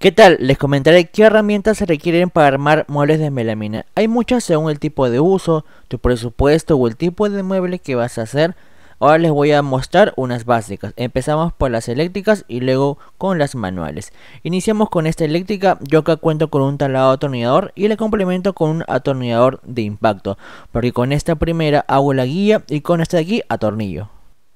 ¿Qué tal? Les comentaré qué herramientas se requieren para armar muebles de melamina. Hay muchas según el tipo de uso, tu presupuesto o el tipo de mueble que vas a hacer. Ahora les voy a mostrar unas básicas. Empezamos por las eléctricas y luego con las manuales. Iniciamos con esta eléctrica. Yo acá cuento con un talado atornillador y le complemento con un atornillador de impacto. Porque con esta primera hago la guía y con esta de aquí atornillo.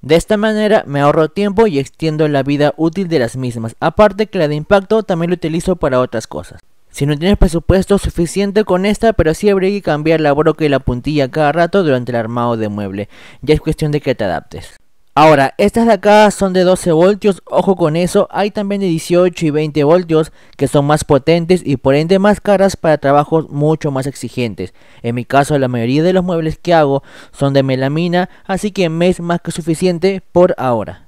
De esta manera me ahorro tiempo y extiendo la vida útil de las mismas, aparte que la de impacto también lo utilizo para otras cosas. Si no tienes presupuesto suficiente con esta, pero sí habría que cambiar la broca y la puntilla cada rato durante el armado de mueble, ya es cuestión de que te adaptes. Ahora, estas de acá son de 12 voltios, ojo con eso, hay también de 18 y 20 voltios que son más potentes y por ende más caras para trabajos mucho más exigentes. En mi caso la mayoría de los muebles que hago son de melamina, así que me es más que suficiente por ahora.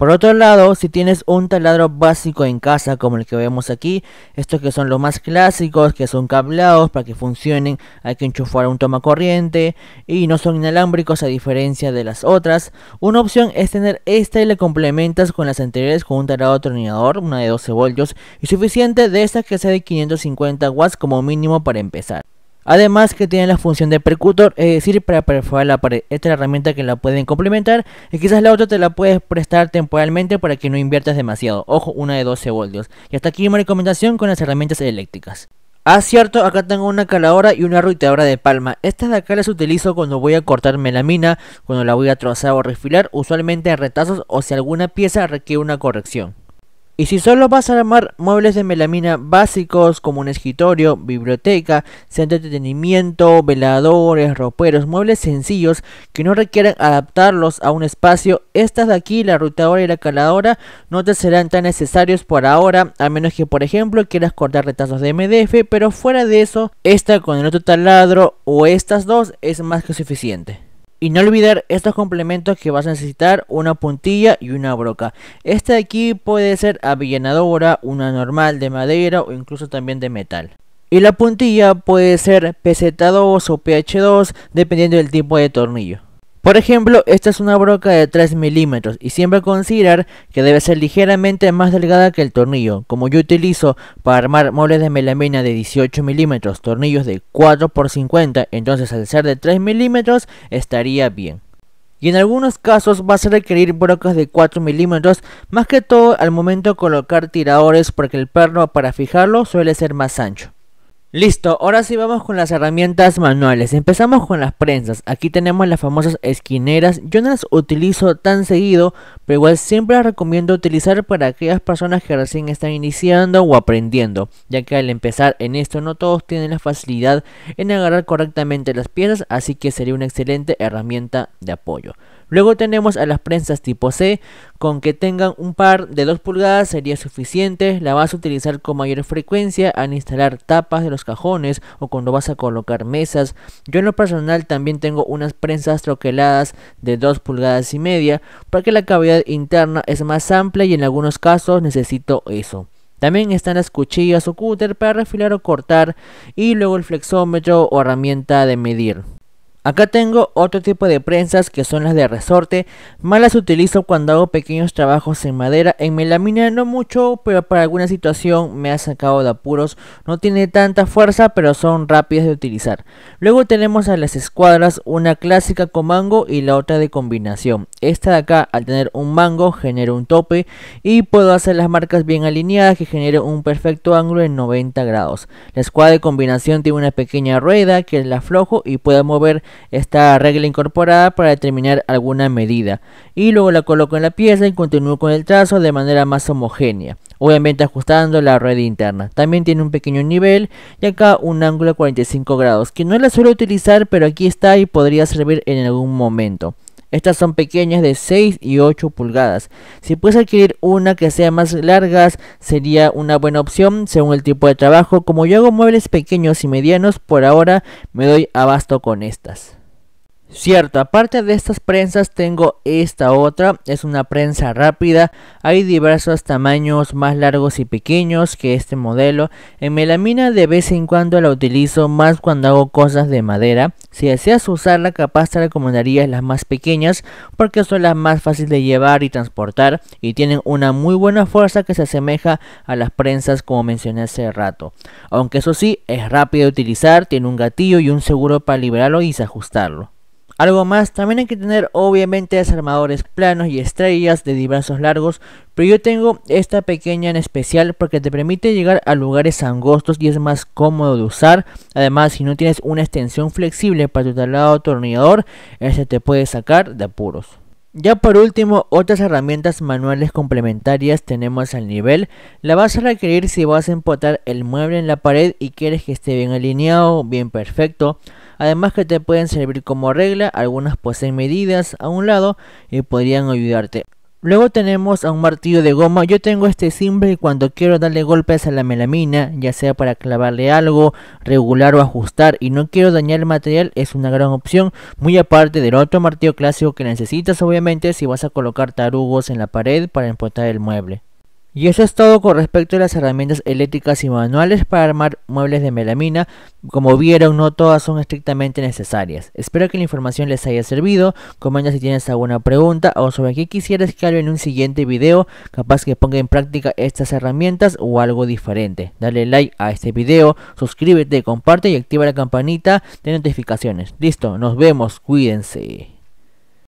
Por otro lado, si tienes un taladro básico en casa como el que vemos aquí, estos que son los más clásicos, que son cableados para que funcionen, hay que enchufar un toma corriente y no son inalámbricos a diferencia de las otras, una opción es tener esta y la complementas con las anteriores con un taladro tornillador, una de 12 voltios y suficiente de estas que sea de 550 watts como mínimo para empezar. Además que tiene la función de percutor, es decir, para perforar la pared. Esta es la herramienta que la pueden complementar y quizás la otra te la puedes prestar temporalmente para que no inviertas demasiado. Ojo, una de 12 voltios. Y hasta aquí mi recomendación con las herramientas eléctricas. Ah, cierto, acá tengo una caladora y una ruiteadora de palma. Estas de acá las utilizo cuando voy a cortar melamina, cuando la voy a trozar o refilar, usualmente en retazos o si alguna pieza requiere una corrección. Y si solo vas a armar muebles de melamina básicos como un escritorio, biblioteca, centro de entretenimiento, veladores, roperos, muebles sencillos que no requieran adaptarlos a un espacio, estas de aquí, la rotadora y la caladora, no te serán tan necesarios por ahora, a menos que por ejemplo quieras cortar retazos de MDF, pero fuera de eso, esta con el otro taladro o estas dos es más que suficiente. Y no olvidar estos complementos que vas a necesitar, una puntilla y una broca. Esta de aquí puede ser avillanadora, una normal de madera o incluso también de metal. Y la puntilla puede ser PZ2 o PH2 dependiendo del tipo de tornillo. Por ejemplo, esta es una broca de 3 milímetros y siempre considerar que debe ser ligeramente más delgada que el tornillo, como yo utilizo para armar muebles de melamina de 18 milímetros, tornillos de 4x50, entonces al ser de 3 milímetros estaría bien. Y en algunos casos vas a requerir brocas de 4 milímetros, más que todo al momento de colocar tiradores porque el perno para fijarlo suele ser más ancho. Listo, ahora sí vamos con las herramientas manuales. Empezamos con las prensas. Aquí tenemos las famosas esquineras. Yo no las utilizo tan seguido, pero igual siempre las recomiendo utilizar para aquellas personas que recién están iniciando o aprendiendo, ya que al empezar en esto no todos tienen la facilidad en agarrar correctamente las piezas, así que sería una excelente herramienta de apoyo. Luego tenemos a las prensas tipo C, con que tengan un par de 2 pulgadas sería suficiente, la vas a utilizar con mayor frecuencia al instalar tapas de los cajones o cuando vas a colocar mesas. Yo en lo personal también tengo unas prensas troqueladas de 2 pulgadas y media, para que la cavidad interna es más amplia y en algunos casos necesito eso. También están las cuchillas o cúter para refilar o cortar y luego el flexómetro o herramienta de medir. Acá tengo otro tipo de prensas que son las de resorte, más las utilizo cuando hago pequeños trabajos en madera, en melamina no mucho, pero para alguna situación me ha sacado de apuros, no tiene tanta fuerza pero son rápidas de utilizar. Luego tenemos a las escuadras, una clásica con mango y la otra de combinación. Esta de acá al tener un mango genera un tope y puedo hacer las marcas bien alineadas que genere un perfecto ángulo en 90 grados. La escuadra de combinación tiene una pequeña rueda que la aflojo y puedo mover esta regla incorporada para determinar alguna medida y luego la coloco en la pieza y continúo con el trazo de manera más homogénea, obviamente ajustando la red interna. También tiene un pequeño nivel y acá un ángulo de 45 grados que no la suelo utilizar pero aquí está y podría servir en algún momento. Estas son pequeñas de 6 y 8 pulgadas. Si puedes adquirir una que sea más larga sería una buena opción según el tipo de trabajo. Como yo hago muebles pequeños y medianos, por ahora me doy abasto con estas. Cierto, aparte de estas prensas tengo esta otra, es una prensa rápida, hay diversos tamaños más largos y pequeños que este modelo, en melamina de vez en cuando la utilizo más cuando hago cosas de madera, si deseas usarla capaz te recomendaría las más pequeñas porque son las más fáciles de llevar y transportar y tienen una muy buena fuerza que se asemeja a las prensas como mencioné hace rato, aunque eso sí es rápida de utilizar, tiene un gatillo y un seguro para liberarlo y ajustarlo. Algo más, también hay que tener obviamente desarmadores planos y estrellas de diversos largos, pero yo tengo esta pequeña en especial porque te permite llegar a lugares angostos y es más cómodo de usar. Además, si no tienes una extensión flexible para tu taladro atornillador, este te puede sacar de apuros. Ya por último, otras herramientas manuales complementarias tenemos al nivel. La vas a requerir si vas a empotar el mueble en la pared y quieres que esté bien alineado, bien perfecto. Además que te pueden servir como regla, algunas poseen medidas a un lado y podrían ayudarte. Luego tenemos a un martillo de goma. Yo tengo este simple y cuando quiero darle golpes a la melamina, ya sea para clavarle algo, regular o ajustar y no quiero dañar el material, es una gran opción. Muy aparte del otro martillo clásico que necesitas obviamente si vas a colocar tarugos en la pared para empotar el mueble. Y eso es todo con respecto a las herramientas eléctricas y manuales para armar muebles de melamina. Como vieron, no todas son estrictamente necesarias. Espero que la información les haya servido. Comenta si tienes alguna pregunta o sobre qué quisieras que hable en un siguiente video. Capaz que ponga en práctica estas herramientas o algo diferente. Dale like a este video, suscríbete, comparte y activa la campanita de notificaciones. Listo, nos vemos, cuídense.